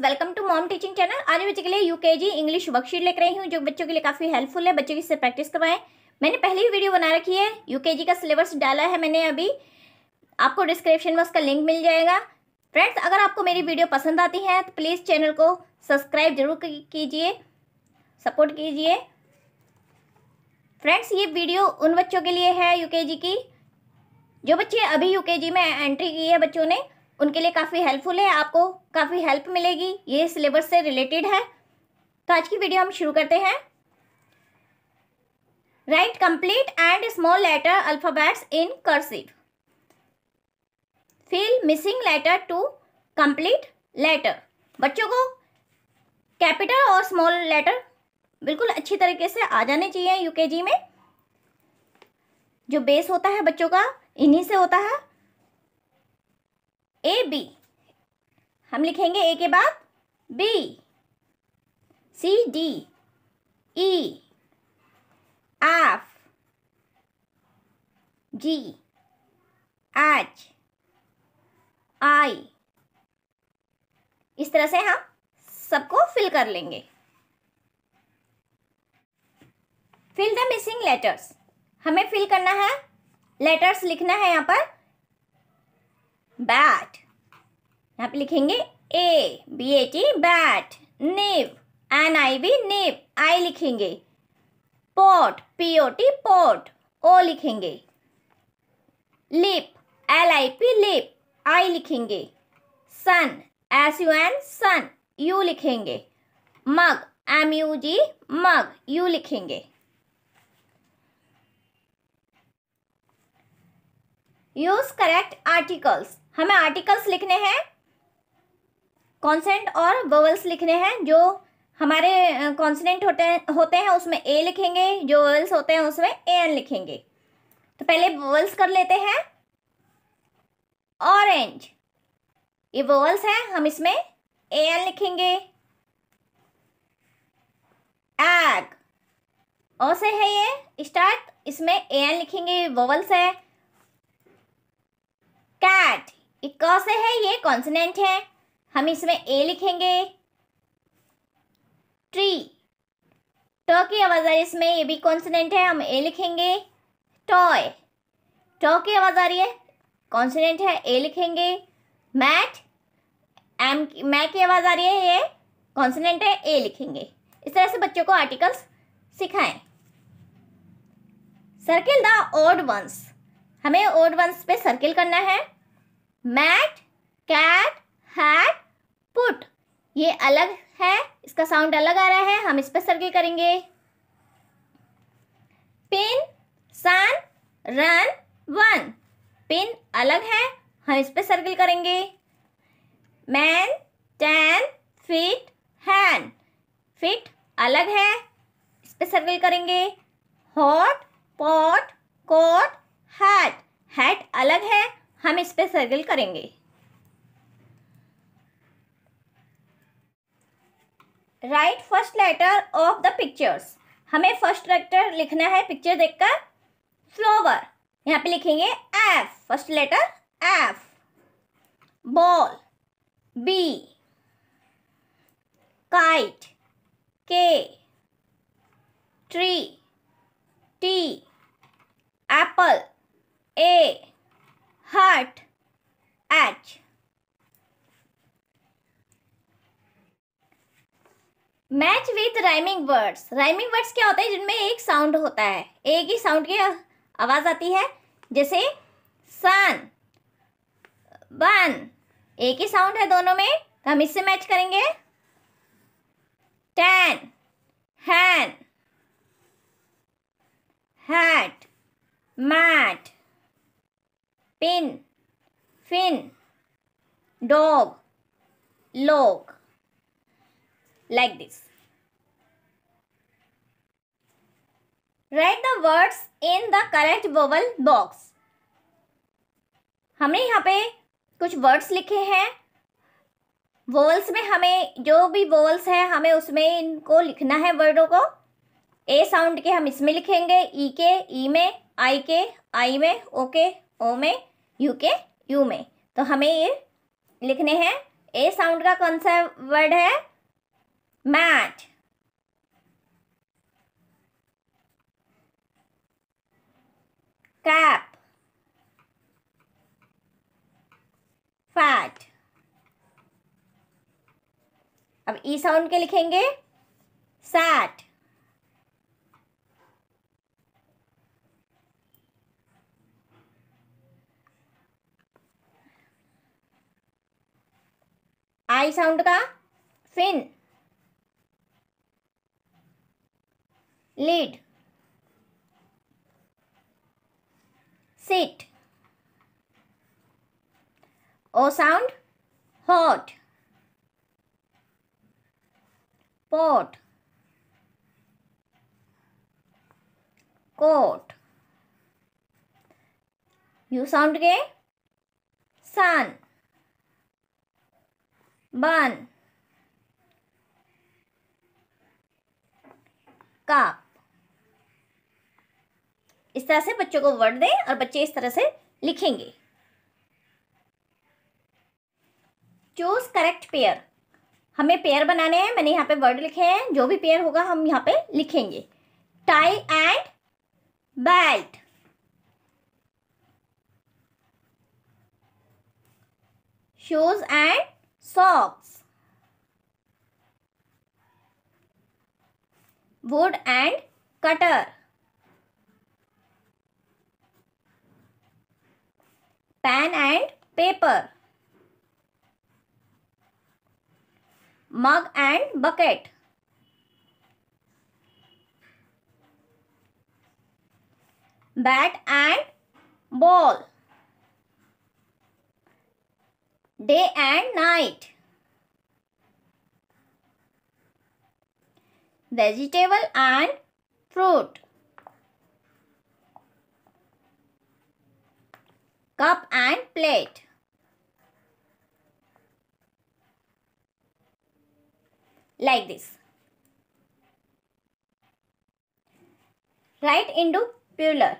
Welcome to mom teaching channel आज बच्चे के लिए यूकेजी इंग्लिश वर्कशीट लेकर रही हूँ जो बच्चों के लिए काफ़ी हेल्पफुल है बच्चों की इससे प्रैक्टिस करवाएं मैंने पहले ही वीडियो बना रखी है यूकेजी का सिलेबस डाला है मैंने अभी आपको डिस्क्रिप्शन में उसका लिंक मिल जाएगा फ्रेंड्स अगर आपको मेरी वीडियो पसंद आती है तो प्लीज़ चैनल को सब्सक्राइब जरूर कीजिए सपोर्ट कीजिए फ्रेंड्स ये वीडियो उन बच्चों के लिए है जी की जो बच्चे अभी जी में एंट्री की है बच्चों ने उनके लिए काफ़ी हेल्पफुल है आपको काफ़ी हेल्प मिलेगी ये सिलेबस से रिलेटेड है तो आज की वीडियो हम शुरू करते हैं write complete and small letter alphabets in cursive fill missing letter to complete letter बच्चों को कैपिटल और स्मॉल लेटर बिल्कुल अच्छी तरीके से आ जाने चाहिए यूकेजी में जो बेस होता है बच्चों का इन्हीं से होता है ए बी हम लिखेंगे ए के बाद B C D E F G H I इस तरह से हम सबको फिल कर लेंगे फिल द मिसिंग लेटर्स हमें फिल करना है लेटर्स लिखना है यहाँ पर बैट यहाँ पे लिखेंगे A B A T bat nib N I B nib I लिखेंगे pot P O T pot O लिखेंगे lip L I P lip I लिखेंगे sun S U N sun U लिखेंगे mug M U G mug U लिखेंगे use correct articles हमें articles लिखने हैं consent और verbals लिखने हैं जो हमारे कॉन्सनेंट होते होते हैं उसमें ए लिखेंगे जो ववल्स होते हैं उसमें ए एन लिखेंगे तो पहले ववल्स कर लेते हैं ऑरेंज ये ववल्स हैं हम इसमें ए एन लिखेंगे एग ओ से है ये स्टार्ट इसमें ए एन लिखेंगे ववल्स है कैट एक क से है ये कॉन्सनेंट है हम इसमें ए लिखेंगे ट्री ट की आवाज़ आ रही है इसमें ये भी कॉन्सनेंट है हम ए लिखेंगे टॉय ट की आवाज़ आ रही है कॉन्सनेंट है ए लिखेंगे मैट एम मै की आवाज़ आ रही है ये कॉन्सनेंट है ए लिखेंगे इस तरह से बच्चों को आर्टिकल्स सिखाएं सर्किल द ओड वंस हमें ओड वंस पे सर्किल करना है मैट कैट हैट पुट ये अलग है इसका साउंड अलग आ रहा है हम इस पर सर्किल करेंगे pin sun run won pin अलग है हम इस पर सर्किल करेंगे man tan fit hand fit अलग है इस पर सर्किल करेंगे hot pot cot hat hat अलग है हम इस पर सर्कल करेंगे right first letter of the pictures हमें फर्स्ट लेटर लिखना है पिक्चर देखकर फ्लोवर यहाँ पे लिखेंगे F first letter F ball B kite K tree T apple A heart H match with rhyming words rhyming words क्या होते हैं जिनमें एक साउंड होता है एक ही साउंड की आवाज़ आती है जैसे सन बन एक ही साउंड है दोनों में तो हम इससे मैच करेंगे ten hen hat mat pin fin dog log like this write the words in the correct vowel box हमने यहाँ पे कुछ वर्ड्स लिखे हैं वोवल्स में हमें जो भी वोवल्स हैं हमें उसमें इनको लिखना है वर्डों को ए साउंड के हम इसमें लिखेंगे ई e के ई e में आई के आई में ओके ओ में यू के यू में तो हमें ये लिखने हैं ए साउंड का कौन सा वर्ड है मैट कैप फैट अब ई e साउंड के लिखेंगे सैट आई साउंड का fin lead seat O sound hot pot cot U sound के सन बन कप इस तरह से बच्चों को वर्ड दें और बच्चे इस तरह से लिखेंगे चूज करेक्ट पेयर हमें पेयर बनाने हैं मैंने यहाँ पे वर्ड लिखे हैं जो भी पेयर होगा हम यहाँ पे लिखेंगे tie and belt shoes and socks wood and cutter pan and paper mug and bucket bat and ball day and night. Vegetable and fruit. Cup and plate. Like this. Write into plural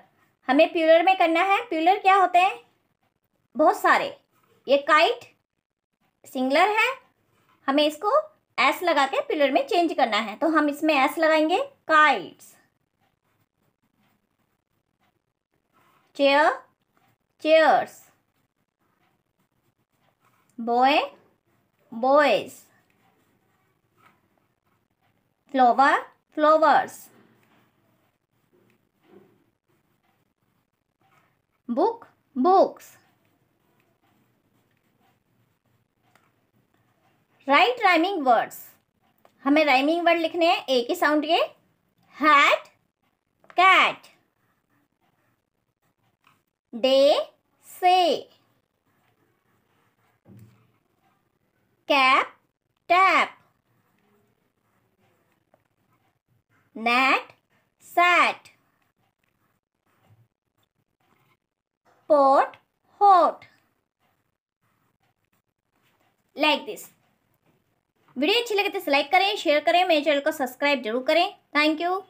हमें plural में करना है plural क्या होते हैं बहुत सारे ये काइट सिंगलर है हमें इसको एस लगा के पिलर में चेंज करना है तो हम इसमें एस लगाएंगे kites chair chairs boy boys flower flowers book books write rhyming words हमें राइमिंग वर्ड लिखने हैं एक ही साउंड के हैट कैट डे से cap tap net sat pot hot like this video अच्छी लगे तो लाइक करें शेयर करें मेरे चैनल को सब्सक्राइब जरूर करें थैंक यू